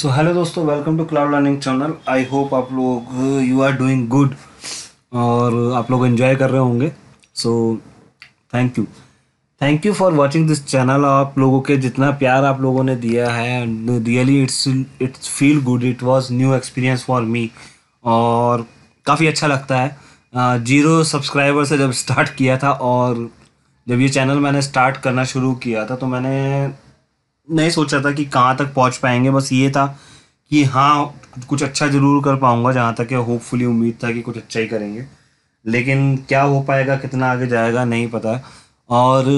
सो hello दोस्तों welcome to cloud learning channel I hope आप लोग यू आर डूइंग गुड और आप लोग एंजॉय कर रहे होंगे so thank you thank you for watching this channel आप लोगों के जितना प्यार आप लोगों ने दिया है and really it's it's feel good it was new experience for me और काफ़ी अच्छा लगता है जीरो सब्सक्राइबर से जब स्टार्ट किया था और जब ये चैनल मैंने स्टार्ट करना शुरू किया था तो मैंने नहीं सोचा था कि कहाँ तक पहुँच पाएंगे बस ये था कि हाँ कुछ अच्छा ज़रूर कर पाऊँगा जहाँ तक होपफुली उम्मीद था कि कुछ अच्छा ही करेंगे लेकिन क्या हो पाएगा कितना आगे जाएगा नहीं पता और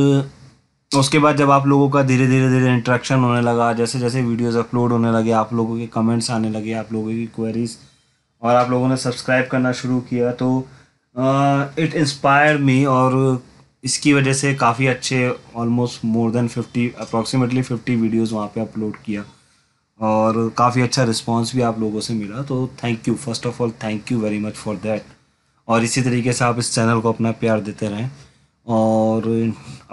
उसके बाद जब आप लोगों का धीरे धीरे धीरे इंट्रैक्शन होने लगा जैसे जैसे वीडियोस अपलोड होने लगे आप लोगों के कमेंट्स आने लगे आप लोगों की क्वेरीज और आप लोगों ने सब्सक्राइब करना शुरू किया तो इट इंस्पायर मी और इसकी वजह से काफ़ी अच्छे almost more than fifty approximately fifty videos वहाँ पे अपलोड किया और काफ़ी अच्छा रिस्पांस भी आप लोगों से मिला तो thank you first of all thank you very much for that और इसी तरीके से आप इस चैनल को अपना प्यार देते रहें और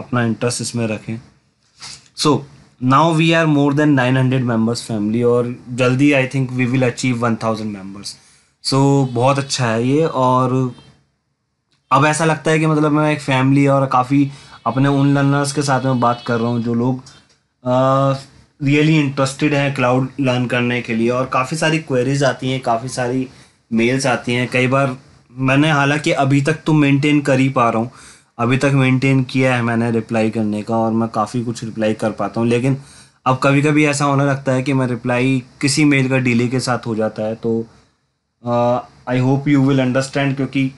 अपना इंटरेस्ट इसमें रखें so now we are more than nine hundred members family और जल्दी I think we will achieve one thousand members so बहुत अच्छा है ये और अब ऐसा लगता है कि मतलब मैं एक फैमिली और काफ़ी अपने उन लर्नर्स के साथ में बात कर रहा हूँ जो लोग रियली इंटरेस्टेड हैं क्लाउड लर्न करने के लिए और काफ़ी सारी क्वेरीज आती हैं काफ़ी सारी मेल्स आती हैं कई बार मैंने हालांकि अभी तक तो मेंटेन कर ही पा रहा हूँ अभी तक मेंटेन किया है मैंने रिप्लाई करने का और मैं काफ़ी कुछ रिप्लाई कर पाता हूँ लेकिन अब कभी कभी ऐसा होने लगता है कि मैं रिप्लाई किसी मेल का डिले के साथ हो जाता है तो I hope you will understand क्योंकि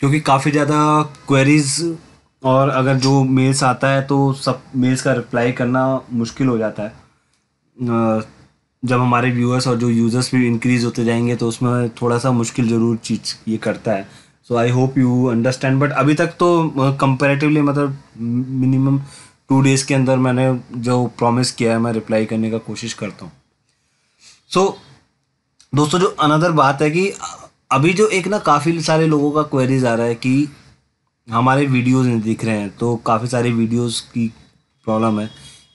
क्योंकि काफ़ी ज़्यादा क्वेरीज और अगर जो मेल्स आता है तो सब मेल्स का रिप्लाई करना मुश्किल हो जाता है जब हमारे व्यूअर्स और जो यूज़र्स भी इंक्रीज होते जाएंगे तो उसमें थोड़ा सा मुश्किल ज़रूर चीज़ ये करता है so I hope you understand but अभी तक तो कंपेरेटिवली मतलब मिनिमम टू डेज़ के अंदर मैंने जो प्रॉमिस किया है मैं रिप्लाई करने का कोशिश करता हूँ सो so, दोस्तों जो अनदर बात है कि अभी जो एक ना काफ़ी सारे लोगों का क्वेरीज आ रहा है कि हमारे वीडियोस नहीं दिख रहे हैं तो काफ़ी सारे वीडियोस की प्रॉब्लम है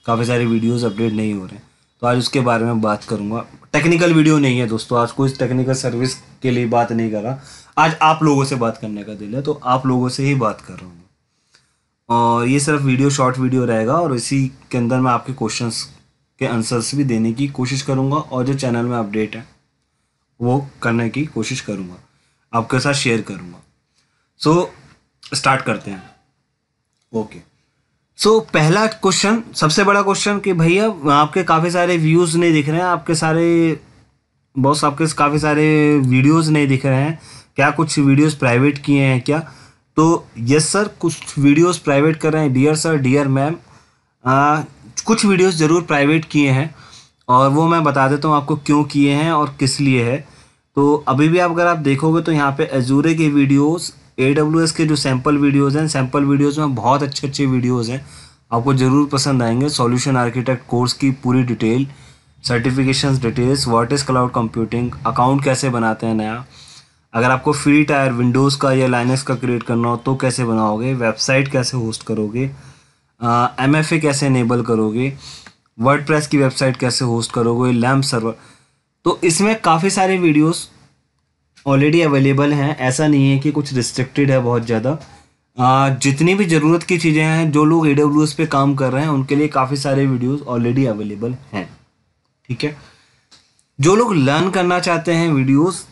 काफ़ी सारे वीडियोस अपडेट नहीं हो रहे हैं तो आज उसके बारे में बात करूँगा टेक्निकल वीडियो नहीं है दोस्तों आज कोई टेक्निकल सर्विस के लिए बात नहीं कर रहा आज आप लोगों से बात करने का दिल है तो आप लोगों से ही बात कर रहा हूँ और ये सिर्फ वीडियो शॉर्ट वीडियो रहेगा और इसी के अंदर मैं आपके क्वेश्चंस के आंसर्स भी देने की कोशिश करूँगा और जो चैनल में अपडेट है वो करने की कोशिश करूँगा आपके साथ शेयर करूँगा सो so, स्टार्ट करते हैं ओके okay. सो so, पहला क्वेश्चन सबसे बड़ा क्वेश्चन कि भैया आपके काफ़ी सारे व्यूज़ नहीं दिख रहे हैं आपके सारे बॉस आपके काफ़ी सारे वीडियोज़ नहीं दिख रहे हैं क्या कुछ वीडियोज़ प्राइवेट किए हैं क्या तो यस सर कुछ वीडियोस प्राइवेट कर रहे हैं डियर सर डियर मैम कुछ वीडियोस ज़रूर प्राइवेट किए हैं और वो मैं बता देता हूँ आपको क्यों किए हैं और किस लिए है तो अभी भी आप अगर आप देखोगे तो यहाँ पे एजूरे के वीडियोस ए के जो सैम्पल वीडियोस हैं सैम्पल वीडियोस में बहुत अच्छे अच्छे वीडियोस हैं आपको ज़रूर पसंद आएंगे सॉल्यूशन आर्किटेक्ट कोर्स की पूरी detail certification details what is cloud computing account कैसे बनाते हैं नया अगर आपको फ्री टायर विंडोज़ का या लाइनस का क्रिएट करना हो तो कैसे बनाओगे वेबसाइट कैसे होस्ट करोगे एम uh, कैसे इनेबल करोगे वर्ड की वेबसाइट कैसे होस्ट करोगे लैम्प सर्वर तो इसमें काफ़ी सारे वीडियोस ऑलरेडी अवेलेबल हैं ऐसा नहीं है कि कुछ रिस्ट्रिक्टेड है बहुत ज़्यादा जितनी भी ज़रूरत की चीज़ें हैं जो लोग ए डब्ल्यू पे काम कर रहे हैं उनके लिए काफ़ी सारे वीडियोस ऑलरेडी अवेलेबल हैं ठीक है जो लोग लर्न करना चाहते हैं वीडियोस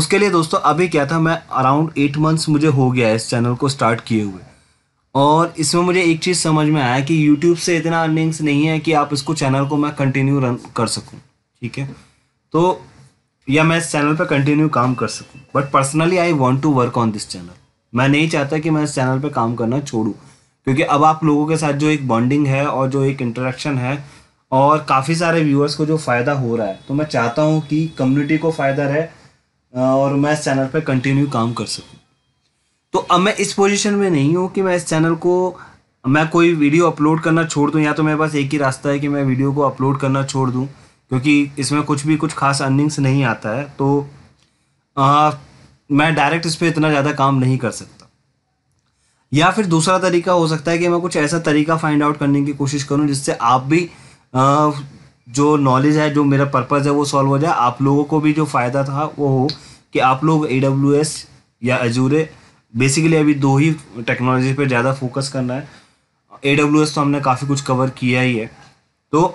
उसके लिए दोस्तों अभी क्या था मैं अराउंड एट मंथ्स मुझे हो गया है इस चैनल को स्टार्ट किए हुए और इसमें मुझे एक चीज़ समझ में आया कि यूट्यूब से इतना अर्निंग्स नहीं है कि आप इसको चैनल को मैं कंटिन्यू रन कर सकूँ ठीक है तो या मैं इस चैनल पर कंटिन्यू काम कर सकूँ but personally I want to work on this channel मैं नहीं चाहता कि मैं इस चैनल पर काम करना छोड़ूँ क्योंकि अब आप लोगों के साथ जो एक बॉन्डिंग है और जो एक इंटरेक्शन है और काफ़ी सारे व्यूअर्स को जो फ़ायदा हो रहा है तो मैं चाहता हूँ कि कम्युनिटी को फ़ायदा रहे और मैं इस चैनल पर कंटिन्यू काम कर सकूँ तो अब मैं इस पोजीशन में नहीं हूँ कि मैं इस चैनल को मैं कोई वीडियो अपलोड करना छोड़ दूँ या तो मेरे पास एक ही रास्ता है कि मैं वीडियो को अपलोड करना छोड़ दूँ क्योंकि इसमें कुछ भी कुछ खास अर्निंग्स नहीं आता है तो आ, मैं डायरेक्ट इस पर इतना ज़्यादा काम नहीं कर सकता या फिर दूसरा तरीका हो सकता है कि मैं कुछ ऐसा तरीका फाइंड आउट करने की कोशिश करूँ जिससे आप भी आ, जो नॉलेज है जो मेरा पर्पज़ है वो सॉल्व हो जाए आप लोगों को भी जो फ़ायदा था वो हो कि आप लोग ए या अजूरे बेसिकली अभी दो ही टेक्नोलॉजी पे ज़्यादा फोकस करना है ए डब्ल्यू एस तो हमने काफ़ी कुछ कवर किया ही है तो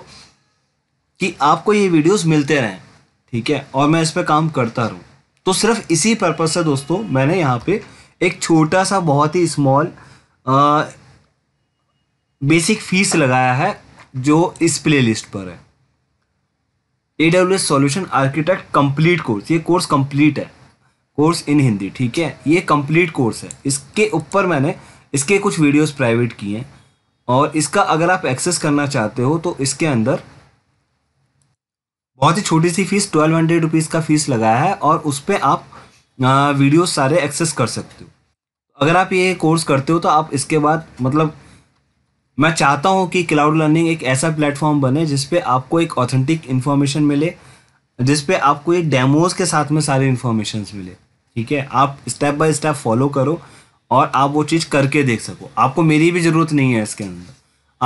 कि आपको ये वीडियोस मिलते रहें ठीक है और मैं इस पर काम करता रहूँ तो सिर्फ इसी पर्पज़ से दोस्तों मैंने यहाँ पे एक छोटा सा बहुत ही स्मॉल बेसिक फीस लगाया है जो इस प्लेलिस्ट पर है A W S solution architect complete course ये कोर्स कंप्लीट है कोर्स इन हिंदी ठीक है ये कंप्लीट कोर्स है इसके ऊपर मैंने इसके कुछ वीडियोस प्राइवेट किए हैं और इसका अगर आप एक्सेस करना चाहते हो तो इसके अंदर बहुत ही छोटी सी फीस ट्वेल्व हंड्रेड रुपीज़ का फीस लगाया है और उस पर आप वीडियो सारे एक्सेस कर सकते हो अगर आप ये कोर्स करते हो तो आप इसके बाद मतलब मैं चाहता हूँ कि क्लाउड लर्निंग एक ऐसा प्लेटफॉर्म बने जिसपे आपको एक ऑथेंटिक इन्फॉर्मेशन मिले जिसपे आपको ये डेमोज के साथ में सारे इन्फॉर्मेशन मिले ठीक है आप स्टेप बाय स्टेप फॉलो करो और आप वो चीज़ करके देख सको आपको मेरी भी ज़रूरत नहीं है इसके अंदर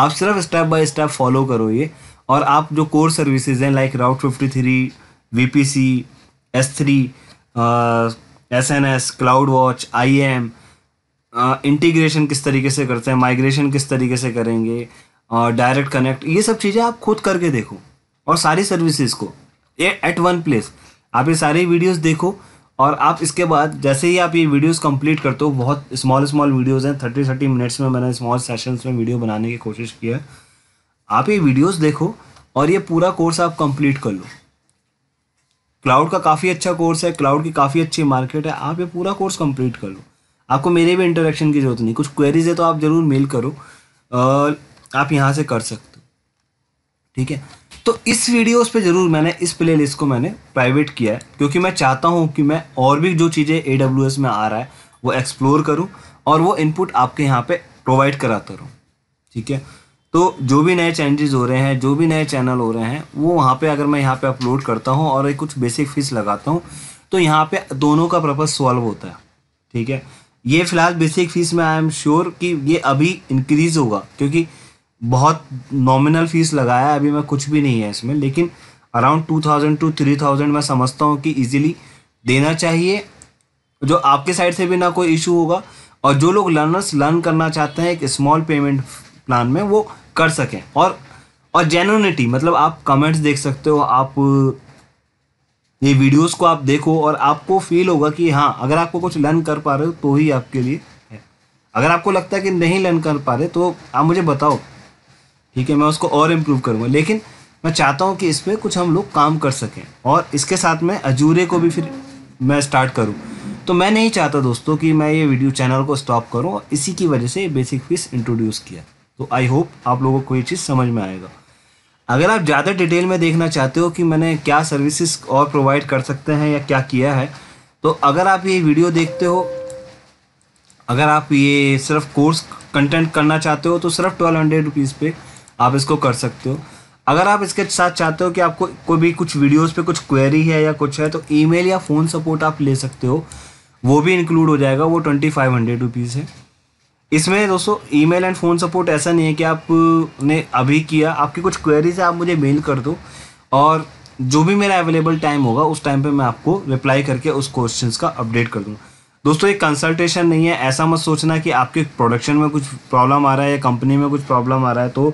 आप सिर्फ स्टेप बाय स्टेप फॉलो करो ये और आप जो कोर सर्विसेज हैं like route fifty three V P C S three S N S cloud watch I M integration किस तरीके से करते हैं माइग्रेशन किस तरीके से करेंगे डायरेक्ट uh, कनेक्ट ये सब चीज़ें आप खुद करके देखो और सारी सर्विसेज को ये एट वन प्लेस आप ये सारे वीडियोस देखो और आप इसके बाद जैसे ही आप ये वीडियोस कंप्लीट करते हो बहुत स्मॉल स्मॉल वीडियोस हैं थर्टी थर्टी मिनट्स में मैंने स्मॉल सेशंस में वीडियो बनाने की कोशिश की है आप ये वीडियोस देखो और ये पूरा कोर्स आप कंप्लीट कर लो क्लाउड का काफ़ी अच्छा कोर्स है क्लाउड की काफ़ी अच्छी मार्केट है आप ये पूरा कोर्स कंप्लीट कर लो आपको मेरे भी इंटरेक्शन की ज़रूरत नहीं कुछ क्वेरीज है तो आप ज़रूर मेल करो आप यहाँ से कर सकते हो ठीक है तो इस वीडियोस पे ज़रूर मैंने इस प्लेलिस्ट को मैंने प्राइवेट किया है क्योंकि मैं चाहता हूँ कि मैं और भी जो चीज़ें ए में आ रहा है वो एक्सप्लोर करूँ और वो इनपुट आपके यहाँ पर प्रोवाइड कराता रहूँ ठीक है तो जो भी नए चेंजेस हो रहे हैं जो भी नए चैनल हो रहे हैं वो वहाँ पे अगर मैं यहाँ पे अपलोड करता हूँ और कुछ बेसिक फीस लगाता हूँ तो यहाँ पे दोनों का पर्पज़ सॉल्व होता है ठीक है ये फ़िलहाल बेसिक फीस में आई एम श्योर कि ये अभी इंक्रीज़ होगा क्योंकि बहुत नॉमिनल फीस लगाया अभी मैं कुछ भी नहीं है इसमें लेकिन around two thousand two three thousand मैं समझता हूँ कि इजीली देना चाहिए जो आपके साइड से भी ना कोई इशू होगा और जो लोग लर्नर्स लर्न करना चाहते हैं एक स्मॉल पेमेंट प्लान में वो कर सकें और और जेनुनिटी मतलब आप कमेंट्स देख सकते हो आप ये वीडियोस को आप देखो और आपको फील होगा कि हाँ अगर आपको कुछ लर्न कर पा रहे हो तो ही आपके लिए है अगर आपको लगता है कि नहीं लर्न कर पा रहे तो आप मुझे बताओ ठीक है मैं उसको और इम्प्रूव करूँगा लेकिन मैं चाहता हूँ कि इस पर कुछ हम लोग काम कर सकें और इसके साथ में अजूरे को भी फिर मैं स्टार्ट करूँ तो मैं नहीं चाहता दोस्तों कि मैं ये वीडियो चैनल को स्टॉप करूँ और इसी की वजह से बेसिक फीस इंट्रोड्यूस किया तो आई होप आप लोगों को ये चीज़ समझ में आएगा अगर आप ज़्यादा डिटेल में देखना चाहते हो कि मैंने क्या सर्विसेज और प्रोवाइड कर सकते हैं या क्या किया है तो अगर आप ये वीडियो देखते हो अगर आप ये सिर्फ कोर्स कंटेंट करना चाहते हो तो सिर्फ ट्वेल्व हंड्रेड रुपीज़ पर आप इसको कर सकते हो अगर आप इसके साथ चाहते हो कि आपको कोई भी कुछ वीडियोस पे कुछ क्वेरी है या कुछ है तो ईमेल या फ़ोन सपोर्ट आप ले सकते हो वो भी इंक्लूड हो जाएगा वो ट्वेंटी फाइव हंड्रेड रुपीज़ है इसमें दोस्तों ईमेल एंड फ़ोन सपोर्ट ऐसा नहीं है कि आपने अभी किया आपकी कुछ क्वेरीज है आप मुझे मेल कर दो और जो भी मेरा अवेलेबल टाइम होगा उस टाइम पर मैं आपको रिप्लाई करके उस क्वेश्चन का अपडेट कर दूँगा दोस्तों एक कंसल्टेशन नहीं है ऐसा मत सोचना कि आपके प्रोडक्शन में कुछ प्रॉब्लम आ रहा है या कंपनी में कुछ प्रॉब्लम आ रहा है तो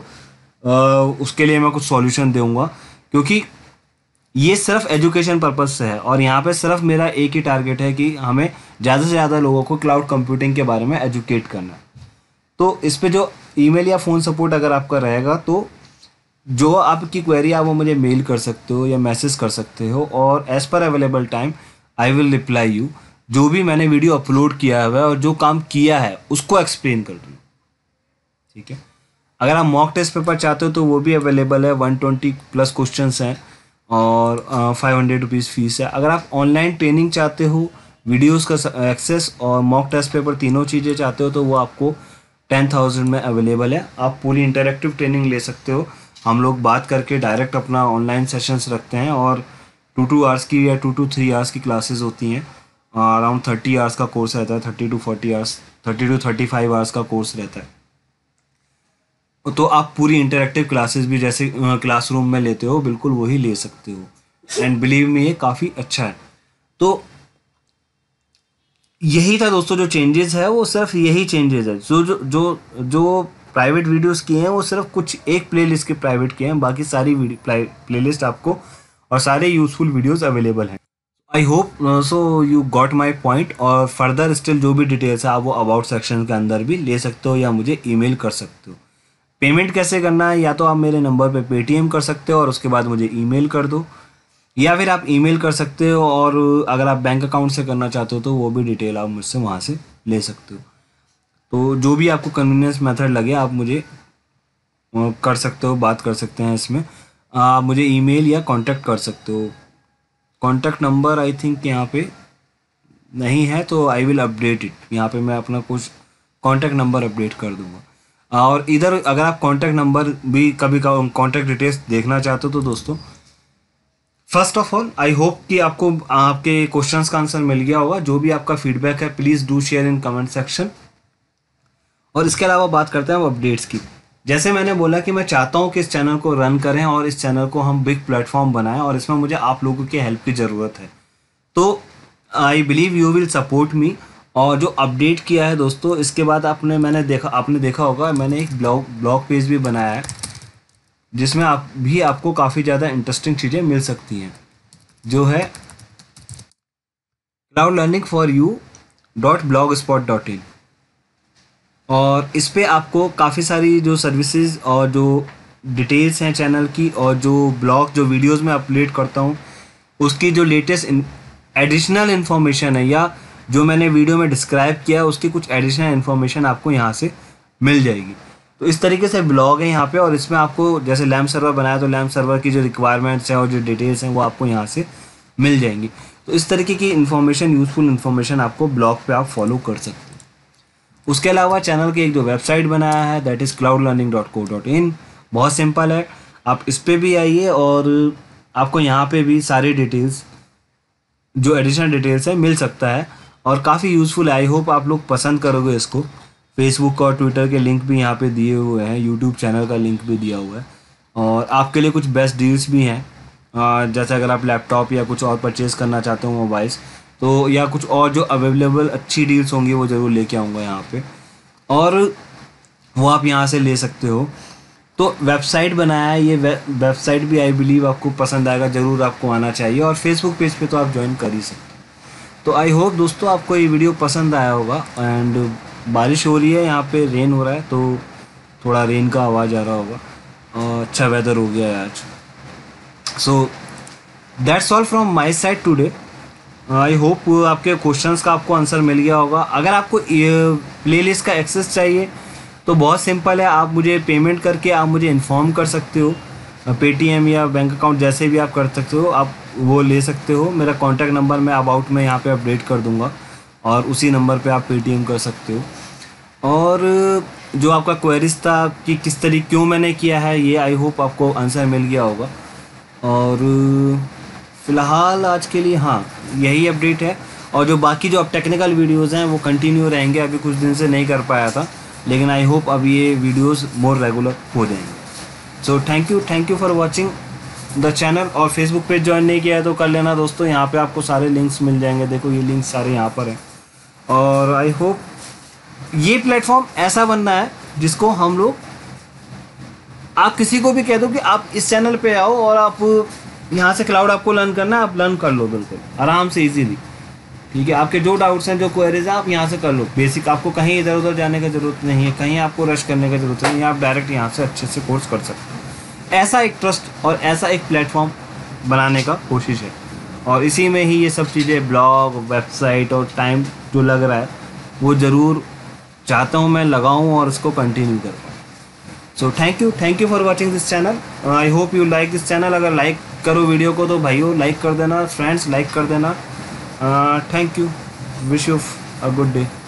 उसके लिए मैं कुछ सॉल्यूशन दूंगा क्योंकि ये सिर्फ एजुकेशन पर्पज से है और यहाँ पे सिर्फ मेरा एक ही टारगेट है कि हमें ज़्यादा से ज़्यादा लोगों को क्लाउड कंप्यूटिंग के बारे में एजुकेट करना तो इस पर जो ईमेल या फ़ोन सपोर्ट अगर आपका रहेगा तो जो आपकी क्वेरी आप वो मुझे मेल कर सकते हो या मैसेज कर सकते हो और एज़ पर available time I will reply you जो भी मैंने वीडियो अपलोड किया हुआ है और जो काम किया है उसको एक्सप्लेन कर दूँ ठीक है अगर आप मॉक टेस्ट पेपर चाहते हो तो वो भी अवेलेबल है वन ट्वेंटी प्लस क्वेश्चन हैं और फाइव हंड्रेड रुपीज़ फ़ीस है अगर आप ऑनलाइन ट्रेनिंग चाहते हो वीडियोज़ का एक्सेस और मॉक टेस्ट पेपर तीनों चीज़ें चाहते हो तो वो आपको टेन थाउजेंड में अवेलेबल है आप पूरी इंटरेक्टिव ट्रेनिंग ले सकते हो हम लोग बात करके डायरेक्ट अपना ऑनलाइन सेशंस रखते हैं और टू टू आवर्स की या टू टू थ्री आवर्स की क्लासेस होती हैं अराउंड थर्टी आवर्स का कोर्स रहता है thirty to forty hours thirty to thirty five hours का कोर्स रहता है तो आप पूरी इंटरेक्टिव क्लासेस भी जैसे क्लासरूम में लेते हो बिल्कुल वही ले सकते हो एंड बिलीव में ये काफ़ी अच्छा है तो यही था दोस्तों जो चेंजेस है वो सिर्फ यही चेंजेस है जो जो जो जो प्राइवेट वीडियोस किए हैं वो सिर्फ कुछ एक प्लेलिस्ट के प्राइवेट किए हैं बाकी सारी प्लेलिस्ट आपको और सारे यूज़फुल वीडियोस अवेलेबल हैं I hope so you got my point और फर्दर स्टिल जो भी डिटेल्स है आप वो अबाउट सेक्शन के अंदर भी ले सकते हो या मुझे ईमेल कर सकते हो पेमेंट कैसे करना है या तो आप मेरे नंबर पे पेटीएम कर सकते हो और उसके बाद मुझे ईमेल कर दो या फिर आप ईमेल कर सकते हो और अगर आप बैंक अकाउंट से करना चाहते हो तो वो भी डिटेल आप मुझसे वहाँ से ले सकते हो तो जो भी आपको कन्वीनियंस मेथड लगे आप मुझे कर सकते हो बात कर सकते हैं इसमें आप मुझे ईमेल या कांटेक्ट कर सकते हो कांटेक्ट नंबर आई थिंक यहाँ पे नहीं है तो आई विल अपडेट इट यहाँ पे मैं अपना कुछ कांटेक्ट नंबर अपडेट कर दूँगा और इधर अगर आप कॉन्टैक्ट नंबर भी कभी कॉन्टैक्ट डिटेल्स देखना चाहते हो तो दोस्तों first of all I hope कि आपको आपके क्वेश्चंस का आंसर मिल गया होगा जो भी आपका फीडबैक है please do share in comment section और इसके अलावा बात करते हैं अपडेट्स की जैसे मैंने बोला कि मैं चाहता हूँ कि इस चैनल को रन करें और इस चैनल को हम बिग प्लेटफॉर्म बनाएं और इसमें मुझे आप लोगों की हेल्प की ज़रूरत है तो I believe you will support me और जो अपडेट किया है दोस्तों इसके बाद आपने मैंने देखा आपने देखा होगा मैंने एक ब्लॉग ब्लॉग पेज भी बनाया है जिसमें आप भी आपको काफ़ी ज़्यादा इंटरेस्टिंग चीज़ें मिल सकती हैं जो है cloud learning for you dot blog spot dot in और इस पर आपको काफ़ी सारी जो सर्विसेज और जो डिटेल्स हैं चैनल की और जो ब्लॉग जो वीडियोस में अपलोड करता हूँ उसकी जो लेटेस्ट एडिशनल इन्फॉर्मेशन है या जो मैंने वीडियो में डिस्क्राइब किया उसकी कुछ एडिशनल इन्फॉर्मेशन आपको यहाँ से मिल जाएगी तो इस तरीके से ब्लॉग है यहाँ पे और इसमें आपको जैसे लैम्प सर्वर बनाया तो लैम्प सर्वर की जो रिक्वायरमेंट्स हैं और जो डिटेल्स हैं वो आपको यहाँ से मिल जाएंगी तो इस तरीके की इन्फॉर्मेशन यूज़फुल इन्फॉर्मेशन आपको ब्लॉग पे आप फॉलो कर सकते हैं उसके अलावा चैनल की एक जो वेबसाइट बनाया है that is cloud learning dot co dot in बहुत सिंपल है आप इस पर भी आइए और आपको यहाँ पर भी सारी डिटेल्स जो एडिशनल डिटेल्स है मिल सकता है और काफ़ी यूज़फुल है आई होप आप लोग पसंद करोगे इसको फेसबुक और ट्विटर के लिंक भी यहाँ पे दिए हुए हैं यूट्यूब चैनल का लिंक भी दिया हुआ है और आपके लिए कुछ बेस्ट डील्स भी हैं जैसे अगर आप लैपटॉप या कुछ और परचेज़ करना चाहते हो मोबाइल्स तो या कुछ और जो अवेलेबल अच्छी डील्स होंगी वो ज़रूर लेके आऊँगा यहाँ पर और वो आप यहाँ से ले सकते हो तो वेबसाइट बनाया है ये वेबसाइट भी आई बिलीव आपको पसंद आएगा ज़रूर आपको आना चाहिए और फेसबुक पेज पे तो आप ज्वाइन कर ही सकते हो तो आई होप दोस्तों आपको ये वीडियो पसंद आया होगा एंड बारिश हो रही है यहाँ पे रेन हो रहा है तो थोड़ा रेन का आवाज़ आ रहा होगा अच्छा वेदर हो गया है आज so that's all from my side today I hope आपके क्वेश्चंस का आपको आंसर मिल गया होगा अगर आपको लिस्ट का एक्सेस चाहिए तो बहुत सिंपल है आप मुझे पेमेंट करके आप मुझे इन्फॉर्म कर सकते हो पेटीएम या बैंक अकाउंट जैसे भी आप कर सकते हो आप वो ले सकते हो मेरा कॉन्टैक्ट नंबर मैं अबाउट में यहाँ पे अपडेट कर दूँगा और उसी नंबर पे आप पेटीएम कर सकते हो और जो आपका क्वेरीज था कि किस तरीके क्यों मैंने किया है ये आई होप आपको आंसर मिल गया होगा और फ़िलहाल आज के लिए हाँ यही अपडेट है और जो बाकी जो अब टेक्निकल वीडियोज़ हैं वो कंटिन्यू रहेंगे अभी कुछ दिन से नहीं कर पाया था लेकिन आई होप अब ये वीडियोस मोर रेगुलर हो जाएंगे so thank you thank you for watching the channel और फेसबुक पेज ज्वाइन नहीं किया है तो कर लेना दोस्तों यहाँ पे आपको सारे लिंक्स मिल जाएंगे देखो ये लिंक्स सारे यहाँ पर हैं और आई होप ये प्लेटफॉर्म ऐसा बनना है जिसको हम लोग आप किसी को भी कह दो कि आप इस चैनल पे आओ और आप यहाँ से क्लाउड आपको लर्न करना है आप लर्न कर लो बिल्कुल आराम से इजीली ठीक है आपके जो डाउट्स हैं जो क्वेरीज हैं आप यहाँ से कर लो बेसिक आपको कहीं इधर उधर जाने की ज़रूरत नहीं है कहीं आपको रश करने की ज़रूरत नहीं है आप डायरेक्ट यहाँ से अच्छे से कोर्स कर सकते हैं ऐसा एक ट्रस्ट और ऐसा एक प्लेटफॉर्म बनाने का कोशिश है और इसी में ही ये सब चीज़ें ब्लॉग वेबसाइट और टाइम जो लग रहा है वो ज़रूर चाहता हूँ मैं लगाऊँ और इसको कंटिन्यू कर so thank you thank you for watching this channel I hope you like this channel अगर लाइक करो वीडियो को तो भाइयों लाइक कर देना फ्रेंड्स लाइक कर देना thank you wish you a good day